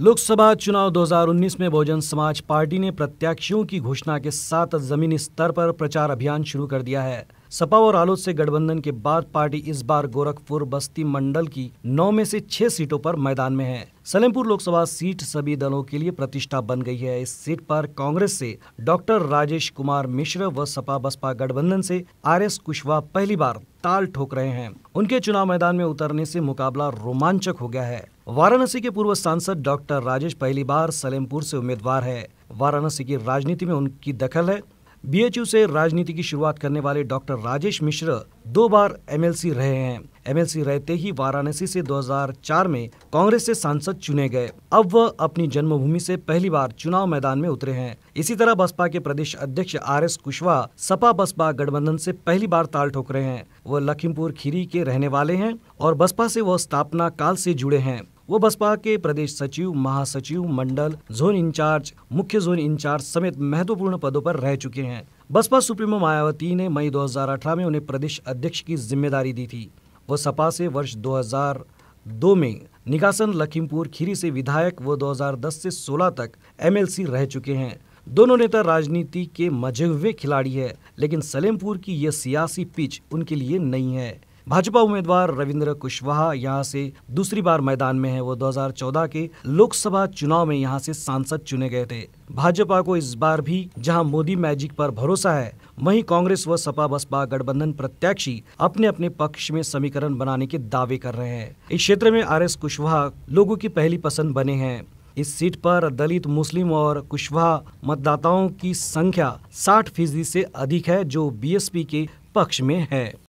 लोकसभा चुनाव 2019 में बहुजन समाज पार्टी ने प्रत्याशियों की घोषणा के साथ जमीनी स्तर पर प्रचार अभियान शुरू कर दिया है सपा और आलोच से गठबंधन के बाद पार्टी इस बार गोरखपुर बस्ती मंडल की नौ में से छह सीटों पर मैदान में है सलेमपुर लोकसभा सीट सभी दलों के लिए प्रतिष्ठा बन गई है इस सीट पर कांग्रेस से डॉक्टर राजेश कुमार मिश्र व सपा बसपा गठबंधन से आर एस कुशवाहा पहली बार ताल ठोक रहे हैं उनके चुनाव मैदान में उतरने से मुकाबला रोमांचक हो गया है वाराणसी के पूर्व सांसद डॉक्टर राजेश पहली बार सलेमपुर से उम्मीदवार है वाराणसी की राजनीति में उनकी दखल है बीएचयू से राजनीति की शुरुआत करने वाले डॉक्टर राजेश मिश्र दो बार एमएलसी रहे हैं एमएलसी रहते ही वाराणसी से 2004 में कांग्रेस से सांसद चुने गए अब वह अपनी जन्मभूमि से पहली बार चुनाव मैदान में उतरे हैं इसी तरह बसपा के प्रदेश अध्यक्ष आर एस कुशवाहा सपा बसपा गठबंधन से पहली बार ताल ठोक रहे हैं वह लखीमपुर खीरी के रहने वाले हैं और बसपा से वह स्थापना काल से जुड़े हैं वो बसपा के प्रदेश सचिव महासचिव मंडल जोन इंचार्ज मुख्य जोन इंचार्ज समेत महत्वपूर्ण पदों पर रह चुके हैं बसपा सुप्रीमो मायावती ने मई 2018 में उन्हें प्रदेश अध्यक्ष की जिम्मेदारी दी थी वो सपा से वर्ष 2002 में निकासन लखीमपुर खीरी से विधायक वो 2010 से 16 तक एमएलसी रह चुके हैं दोनों नेता राजनीति के मजे हुए खिलाड़ी है लेकिन सलेमपुर की यह सियासी पिच उनके लिए नहीं है भाजपा उम्मीदवार रविंद्र कुशवाहा यहाँ से दूसरी बार मैदान में है वो 2014 के लोकसभा चुनाव में यहाँ से सांसद चुने गए थे भाजपा को इस बार भी जहां मोदी मैजिक पर भरोसा है वहीं कांग्रेस व सपा बसपा गठबंधन प्रत्याशी अपने अपने पक्ष में समीकरण बनाने के दावे कर रहे हैं इस क्षेत्र में आर एस कुशवाहा लोगों की पहली पसंद बने हैं इस सीट पर दलित मुस्लिम और कुशवाहा मतदाताओं की संख्या 60 फीसदी से अधिक है जो बीएसपी के पक्ष में है